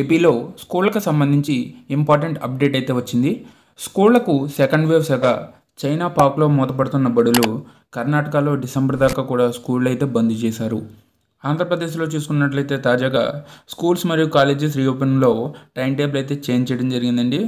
ఏపీలో స్కూళ్ళకు సంబంధించి ఇంపార్టెంట్ అప్డేట్ అయితే వచ్చింది స్కూళ్లకు సెకండ్ వేవ్ సెగ చైనా పాక్లో మూతపడుతున్న బడులు కర్ణాటకలో డిసెంబర్ దాకా కూడా స్కూళ్ళు అయితే బంద్ చేశారు ఆంధ్రప్రదేశ్లో చూసుకున్నట్లయితే తాజాగా స్కూల్స్ మరియు కాలేజెస్ రీఓపెన్లో టైం టేబుల్ అయితే చేంజ్ చేయడం జరిగిందండి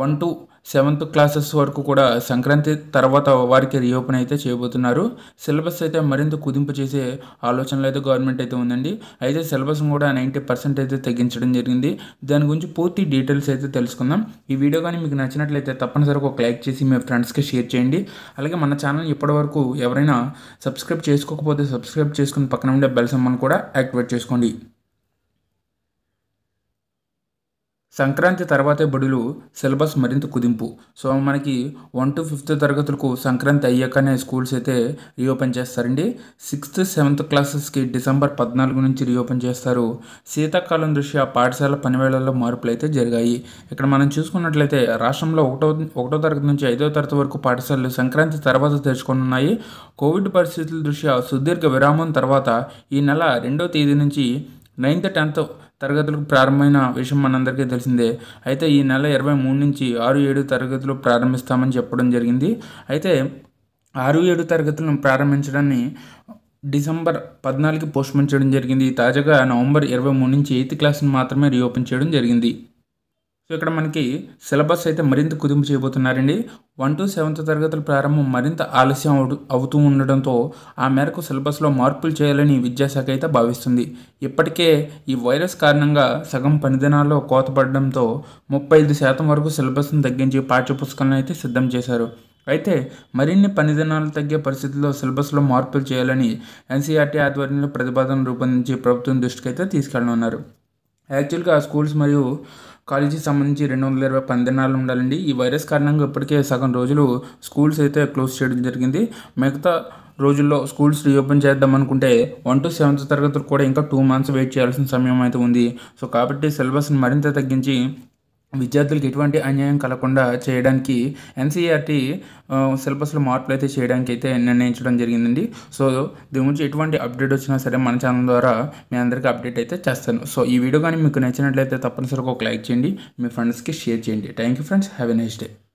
వన్ టు సెవెంత్ క్లాసెస్ వరకు కూడా సంక్రాంతి తర్వాత వారికి రీఓపెన్ అయితే చేయబోతున్నారు సిలబస్ అయితే మరింత కుదింపు చేసే ఆలోచనలు అయితే గవర్నమెంట్ అయితే ఉందండి అయితే సిలబస్ కూడా నైంటీ పర్సెంట్ అయితే తగ్గించడం జరిగింది దాని గురించి పూర్తి డీటెయిల్స్ అయితే తెలుసుకుందాం ఈ వీడియో కానీ మీకు నచ్చినట్లయితే తప్పనిసరిగా ఒక లైక్ చేసి మీ ఫ్రెండ్స్కి షేర్ చేయండి అలాగే మన ఛానల్ ఇప్పటివరకు ఎవరైనా సబ్స్క్రైబ్ చేసుకోకపోతే సబ్స్క్రైబ్ చేసుకుని పక్కన ఉండే బెల్ సమ్మని కూడా యాక్టివేట్ చేసుకోండి సంక్రాంతి తర్వాతే బడులు సిలబస్ మరింత కుదింపు సో మనకి వన్ టు ఫిఫ్త్ తరగతులకు సంక్రాంతి అయ్యాకనే స్కూల్స్ అయితే రీఓపెన్ చేస్తారండి సిక్స్త్ సెవెంత్ క్లాసెస్కి డిసెంబర్ పద్నాలుగు నుంచి రీఓపెన్ చేస్తారు శీతాకాలం దృష్ట్యా పాఠశాల పనివేళల్లో మార్పులు అయితే జరిగాయి ఇక్కడ మనం చూసుకున్నట్లయితే రాష్ట్రంలో ఒకటో ఒకటో తరగతి నుంచి ఐదో తరగతి వరకు పాఠశాలలు సంక్రాంతి తర్వాత తెరుచుకున్నాయి కోవిడ్ పరిస్థితుల దృష్ట్యా సుదీర్ఘ విరామం తర్వాత ఈ నెల రెండో తేదీ నుంచి నైన్త్ టెన్త్ తరగతులకు ప్రారంభమైన విషయం మనందరికీ తెలిసిందే అయితే ఈ నెల ఇరవై మూడు నుంచి ఆరు ఏడు తరగతులు ప్రారంభిస్తామని చెప్పడం జరిగింది అయితే ఆరు ఏడు తరగతులను ప్రారంభించడాన్ని డిసెంబర్ పద్నాలుగుకి పోస్ట్పోన్ చేయడం జరిగింది తాజాగా నవంబర్ ఇరవై మూడు నుంచి ఎయిత్ క్లాస్ని మాత్రమే రీఓపెన్ చేయడం జరిగింది సో ఇక్కడ మనకి సిలబస్ అయితే మరింత కుదింపు చేయబోతున్నారండి వన్ టు సెవెంత్ తరగతుల ప్రారంభం మరింత ఆలస్యం అవుతూ ఉండడంతో ఆ మేరకు సిలబస్లో మార్పులు చేయాలని విద్యాశాఖ అయితే భావిస్తుంది ఇప్పటికే ఈ వైరస్ కారణంగా సగం పనిదినాల్లో కోతపడడంతో ముప్పై ఐదు శాతం వరకు సిలబస్ను తగ్గించి పాఠ్యపుస్తకాలను అయితే సిద్ధం చేశారు అయితే మరిన్ని పనిదినాలు తగ్గే పరిస్థితుల్లో సిలబస్లో మార్పులు చేయాలని ఎన్సీఆర్టీ ఆధ్వర్యంలో ప్రతిపాదన రూపొందించి ప్రభుత్వం దృష్టికి అయితే తీసుకెళ్లనున్నారు యాక్చువల్గా స్కూల్స్ మరియు కాలేజీకి సంబంధించి రెండు వందల ఇరవై పందినాలు ఉండాలండి ఈ వైరస్ కారణంగా ఇప్పటికే సగం రోజులు స్కూల్స్ అయితే క్లోజ్ చేయడం జరిగింది మిగతా రోజుల్లో స్కూల్స్ రీఓపెన్ చేద్దాం అనుకుంటే వన్ టు సెవెంత్ తరగతులు కూడా ఇంకా టూ మంత్స్ వెయిట్ చేయాల్సిన సమయం అయితే ఉంది సో కాబట్టి సిలబస్ని మరింత తగ్గించి విద్యార్థులకు ఎటువంటి అన్యాయం కలగకుండా చేయడానికి ఎన్సీఆర్టీ సిలబస్లో మార్పులు అయితే చేయడానికి అయితే నిర్ణయించడం జరిగిందండి సో దీని గురించి ఎటువంటి అప్డేట్ వచ్చినా సరే మన ఛానల్ ద్వారా మీ అందరికీ అప్డేట్ అయితే చేస్తాను సో ఈ వీడియో కానీ మీకు నచ్చినట్లయితే తప్పనిసరిగా ఒక లైక్ చేయండి మీ ఫ్రెండ్స్కి షేర్ చేయండి thank you friends have a nice day